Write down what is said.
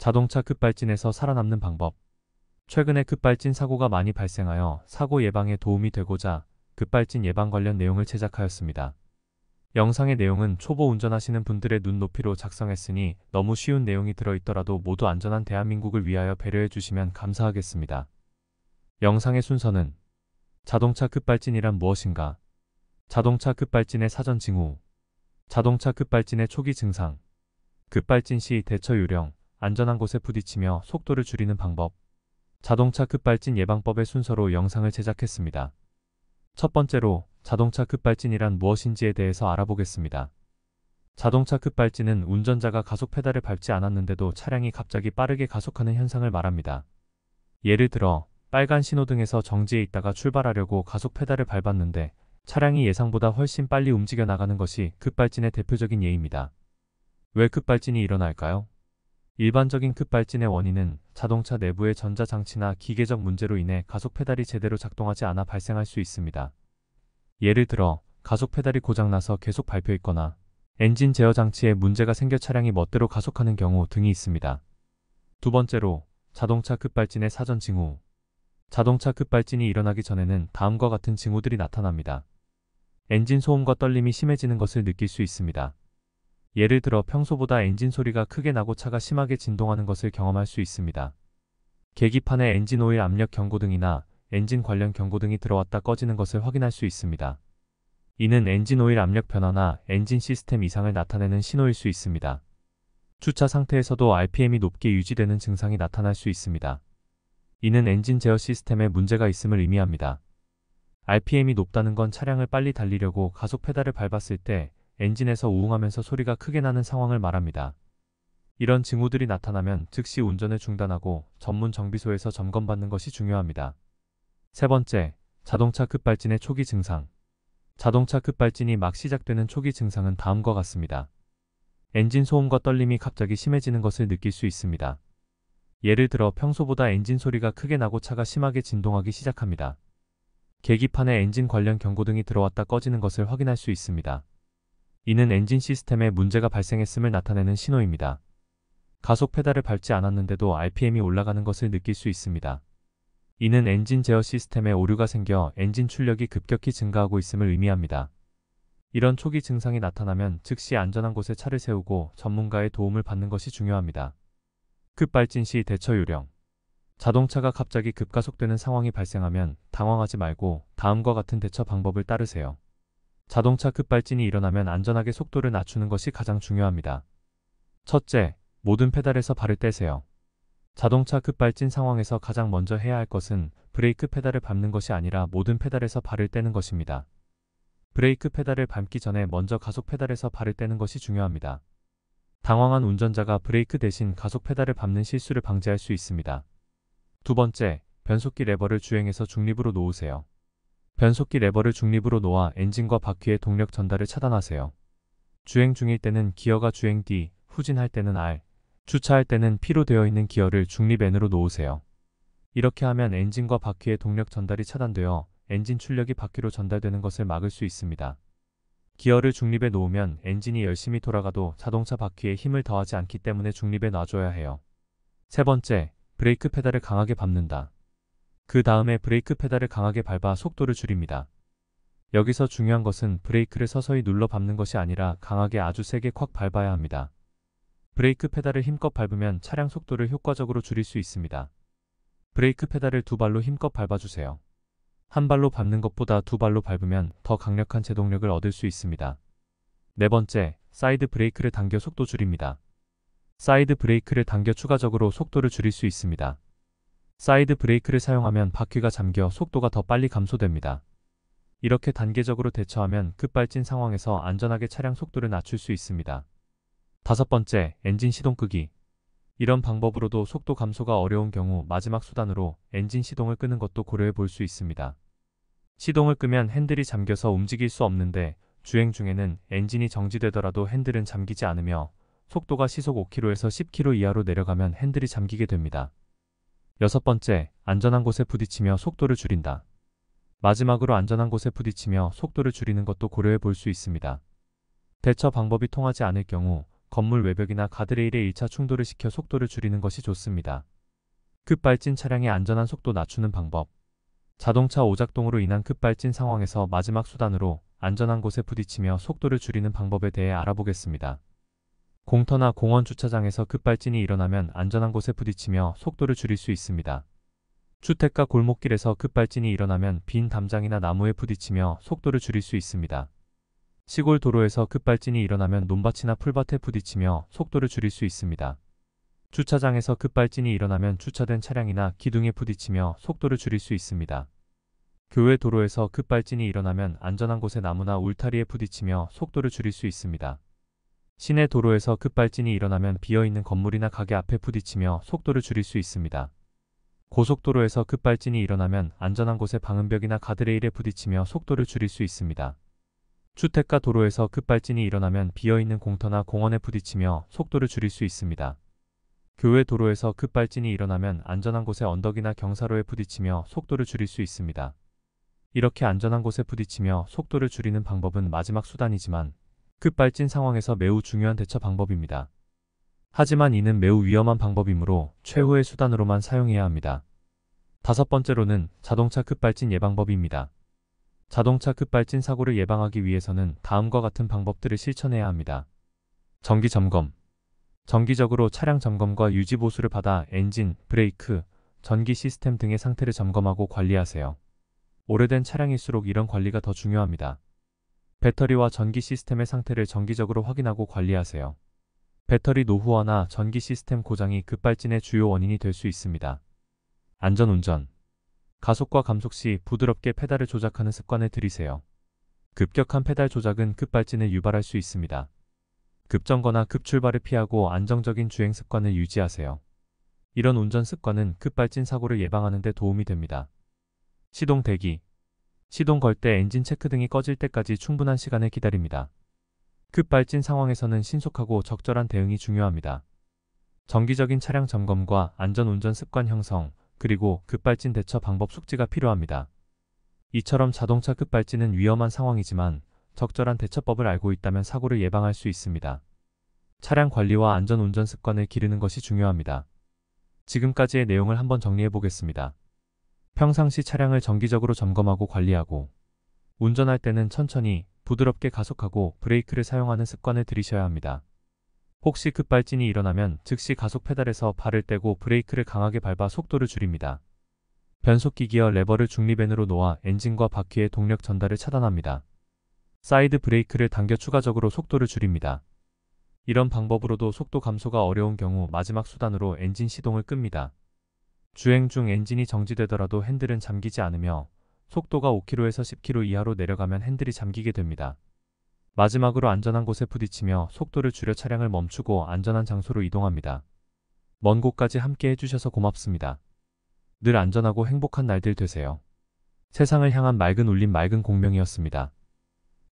자동차 급발진에서 살아남는 방법 최근에 급발진 사고가 많이 발생하여 사고 예방에 도움이 되고자 급발진 예방 관련 내용을 제작하였습니다. 영상의 내용은 초보 운전하시는 분들의 눈높이로 작성했으니 너무 쉬운 내용이 들어있더라도 모두 안전한 대한민국을 위하여 배려해 주시면 감사하겠습니다. 영상의 순서는 자동차 급발진이란 무엇인가? 자동차 급발진의 사전 징후 자동차 급발진의 초기 증상 급발진 시 대처 요령 안전한 곳에 부딪히며 속도를 줄이는 방법 자동차 급발진 예방법의 순서로 영상을 제작했습니다. 첫 번째로 자동차 급발진이란 무엇인지에 대해서 알아보겠습니다. 자동차 급발진은 운전자가 가속 페달을 밟지 않았는데도 차량이 갑자기 빠르게 가속하는 현상을 말합니다. 예를 들어 빨간 신호등에서 정지에 있다가 출발하려고 가속 페달을 밟았는데 차량이 예상보다 훨씬 빨리 움직여 나가는 것이 급발진의 대표적인 예입니다. 왜 급발진이 일어날까요? 일반적인 급발진의 원인은 자동차 내부의 전자장치나 기계적 문제로 인해 가속 페달이 제대로 작동하지 않아 발생할 수 있습니다. 예를 들어 가속 페달이 고장나서 계속 발표했거나 엔진 제어 장치에 문제가 생겨 차량이 멋대로 가속하는 경우 등이 있습니다. 두 번째로 자동차 급발진의 사전 징후 자동차 급발진이 일어나기 전에는 다음과 같은 징후들이 나타납니다. 엔진 소음과 떨림이 심해지는 것을 느낄 수 있습니다. 예를 들어 평소보다 엔진 소리가 크게 나고 차가 심하게 진동하는 것을 경험할 수 있습니다. 계기판에 엔진 오일 압력 경고등이나 엔진 관련 경고등이 들어왔다 꺼지는 것을 확인할 수 있습니다. 이는 엔진 오일 압력 변화나 엔진 시스템 이상을 나타내는 신호일 수 있습니다. 주차 상태에서도 RPM이 높게 유지되는 증상이 나타날 수 있습니다. 이는 엔진 제어 시스템에 문제가 있음을 의미합니다. RPM이 높다는 건 차량을 빨리 달리려고 가속 페달을 밟았을 때 엔진에서 우웅하면서 소리가 크게 나는 상황을 말합니다. 이런 징후들이 나타나면 즉시 운전을 중단하고 전문 정비소에서 점검받는 것이 중요합니다. 세 번째, 자동차 급발진의 초기 증상. 자동차 급발진이 막 시작되는 초기 증상은 다음과 같습니다. 엔진 소음과 떨림이 갑자기 심해지는 것을 느낄 수 있습니다. 예를 들어 평소보다 엔진 소리가 크게 나고 차가 심하게 진동하기 시작합니다. 계기판에 엔진 관련 경고등이 들어왔다 꺼지는 것을 확인할 수 있습니다. 이는 엔진 시스템에 문제가 발생했음을 나타내는 신호입니다. 가속 페달을 밟지 않았는데도 RPM이 올라가는 것을 느낄 수 있습니다. 이는 엔진 제어 시스템에 오류가 생겨 엔진 출력이 급격히 증가하고 있음을 의미합니다. 이런 초기 증상이 나타나면 즉시 안전한 곳에 차를 세우고 전문가의 도움을 받는 것이 중요합니다. 급발진 시 대처 요령 자동차가 갑자기 급가속되는 상황이 발생하면 당황하지 말고 다음과 같은 대처 방법을 따르세요. 자동차 급발진이 일어나면 안전하게 속도를 낮추는 것이 가장 중요합니다. 첫째, 모든 페달에서 발을 떼세요. 자동차 급발진 상황에서 가장 먼저 해야 할 것은 브레이크 페달을 밟는 것이 아니라 모든 페달에서 발을 떼는 것입니다. 브레이크 페달을 밟기 전에 먼저 가속 페달에서 발을 떼는 것이 중요합니다. 당황한 운전자가 브레이크 대신 가속 페달을 밟는 실수를 방지할 수 있습니다. 두 번째, 변속기 레버를 주행해서 중립으로 놓으세요. 변속기 레버를 중립으로 놓아 엔진과 바퀴의 동력 전달을 차단하세요. 주행 중일 때는 기어가 주행 뒤, 후진할 때는 R, 주차할 때는 P로 되어 있는 기어를 중립 N으로 놓으세요. 이렇게 하면 엔진과 바퀴의 동력 전달이 차단되어 엔진 출력이 바퀴로 전달되는 것을 막을 수 있습니다. 기어를 중립에 놓으면 엔진이 열심히 돌아가도 자동차 바퀴에 힘을 더하지 않기 때문에 중립에 놔줘야 해요. 세 번째, 브레이크 페달을 강하게 밟는다. 그 다음에 브레이크 페달을 강하게 밟아 속도를 줄입니다. 여기서 중요한 것은 브레이크를 서서히 눌러 밟는 것이 아니라 강하게 아주 세게 콱 밟아야 합니다. 브레이크 페달을 힘껏 밟으면 차량 속도를 효과적으로 줄일 수 있습니다. 브레이크 페달을 두 발로 힘껏 밟아주세요. 한 발로 밟는 것보다 두 발로 밟으면 더 강력한 제동력을 얻을 수 있습니다. 네 번째, 사이드 브레이크를 당겨 속도 줄입니다. 사이드 브레이크를 당겨 추가적으로 속도를 줄일 수 있습니다. 사이드 브레이크를 사용하면 바퀴가 잠겨 속도가 더 빨리 감소됩니다. 이렇게 단계적으로 대처하면 급발진 상황에서 안전하게 차량 속도를 낮출 수 있습니다. 다섯 번째, 엔진 시동 끄기. 이런 방법으로도 속도 감소가 어려운 경우 마지막 수단으로 엔진 시동을 끄는 것도 고려해 볼 수 있습니다. 시동을 끄면 핸들이 잠겨서 움직일 수 없는데 주행 중에는 엔진이 정지되더라도 핸들은 잠기지 않으며 속도가 시속 5km에서 10km 이하로 내려가면 핸들이 잠기게 됩니다. 여섯 번째, 안전한 곳에 부딪히며 속도를 줄인다. 마지막으로 안전한 곳에 부딪히며 속도를 줄이는 것도 고려해 볼 수 있습니다. 대처 방법이 통하지 않을 경우 건물 외벽이나 가드레일에 1차 충돌을 시켜 속도를 줄이는 것이 좋습니다. 급발진 차량의 안전한 속도 낮추는 방법 자동차 오작동으로 인한 급발진 상황에서 마지막 수단으로 안전한 곳에 부딪히며 속도를 줄이는 방법에 대해 알아보겠습니다. 공터나 공원 주차장에서 급발진이 일어나면 안전한 곳에 부딪히며 속도를 줄일 수 있습니다. 주택가 골목길에서 급발진이 일어나면 빈 담장이나 나무에 부딪히며 속도를 줄일 수 있습니다. 시골 도로에서 급발진이 일어나면 논밭이나 풀밭에 부딪히며 속도를 줄일 수 있습니다. 주차장에서 급발진이 일어나면 주차된 차량이나 기둥에 부딪히며 속도를 줄일 수 있습니다. 교외 도로에서 급발진이 일어나면 안전한 곳에 나무나 울타리에 부딪히며 속도를 줄일 수 있습니다. 시내 도로에서 급발진이 일어나면 비어있는 건물이나 가게 앞에 부딪히며 속도를 줄일 수 있습니다. 고속도로에서 급발진이 일어나면 안전한 곳에 방음벽이나 가드레일에 부딪히며 속도를 줄일 수 있습니다. 주택가 도로에서 급발진이 일어나면 비어있는 공터나 공원에 부딪히며 속도를 줄일 수 있습니다. 교외 도로에서 급발진이 일어나면 안전한 곳에 언덕이나 경사로에 부딪히며 속도를 줄일 수 있습니다. 이렇게 안전한 곳에 부딪히며 속도를 줄이는 방법은 마지막 수단이지만 급발진 상황에서 매우 중요한 대처 방법입니다. 하지만 이는 매우 위험한 방법이므로 최후의 수단으로만 사용해야 합니다. 다섯 번째로는 자동차 급발진 예방법입니다. 자동차 급발진 사고를 예방하기 위해서는 다음과 같은 방법들을 실천해야 합니다. 전기 점검 정기적으로 차량 점검과 유지 보수를 받아 엔진, 브레이크, 전기 시스템 등의 상태를 점검하고 관리하세요. 오래된 차량일수록 이런 관리가 더 중요합니다. 배터리와 전기 시스템의 상태를 정기적으로 확인하고 관리하세요. 배터리 노후화나 전기 시스템 고장이 급발진의 주요 원인이 될 수 있습니다. 안전운전 가속과 감속 시 부드럽게 페달을 조작하는 습관을 들이세요. 급격한 페달 조작은 급발진을 유발할 수 있습니다. 급정거나 급출발을 피하고 안정적인 주행 습관을 유지하세요. 이런 운전 습관은 급발진 사고를 예방하는 데 도움이 됩니다. 시동 대기 시동 걸 때 엔진 체크 등이 꺼질 때까지 충분한 시간을 기다립니다. 급발진 상황에서는 신속하고 적절한 대응이 중요합니다. 정기적인 차량 점검과 안전운전 습관 형성, 그리고 급발진 대처 방법 숙지가 필요합니다. 이처럼 자동차 급발진은 위험한 상황이지만 적절한 대처법을 알고 있다면 사고를 예방할 수 있습니다. 차량 관리와 안전 운전 습관을 기르는 것이 중요합니다. 지금까지의 내용을 한번 정리해 보겠습니다. 평상시 차량을 정기적으로 점검하고 관리하고 운전할 때는 천천히 부드럽게 가속하고 브레이크를 사용하는 습관을 들이셔야 합니다. 혹시 급발진이 일어나면 즉시 가속 페달에서 발을 떼고 브레이크를 강하게 밟아 속도를 줄입니다. 변속기 기어 레버를 중립엔으로 놓아 엔진과 바퀴의 동력 전달을 차단합니다. 사이드 브레이크를 당겨 추가적으로 속도를 줄입니다. 이런 방법으로도 속도 감소가 어려운 경우 마지막 수단으로 엔진 시동을 끕니다. 주행 중 엔진이 정지되더라도 핸들은 잠기지 않으며 속도가 5km에서 10km 이하로 내려가면 핸들이 잠기게 됩니다. 마지막으로 안전한 곳에 부딪히며 속도를 줄여 차량을 멈추고 안전한 장소로 이동합니다. 먼 곳까지 함께 해주셔서 고맙습니다. 늘 안전하고 행복한 날들 되세요. 세상을 향한 맑은 울림 맑은 공명이었습니다.